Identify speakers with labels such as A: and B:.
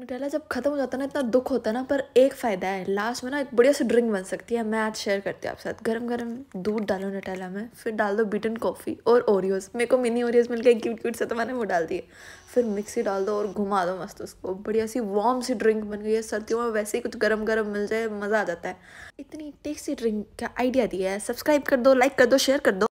A: नटेला जब ख़त्म हो जाता है ना इतना दुख होता है ना पर एक फ़ायदा है लास्ट में ना एक बढ़िया सी ड्रिंक बन सकती है मैं आज शेयर करती हूँ आप साथ गरम गरम दूध डालो नटेला में फिर डाल दो बीटन कॉफ़ी और ओरियोज मेरे को मिनी ओरियोज मिल गए क्यूट क्यूट से तो मैंने वो डाल दिए फिर मिक्सी डाल दो और घुमा दो मस्त उसको बढ़िया सी वार्म सी ड्रिंक बन गई है सर्दियों में वैसे ही कुछ गर्म गर्म मिल जाए मज़ा आ जाता है इतनी टेस्टी ड्रिंक का आइडिया दिया है सब्सक्राइब कर दो लाइक कर दो शेयर कर दो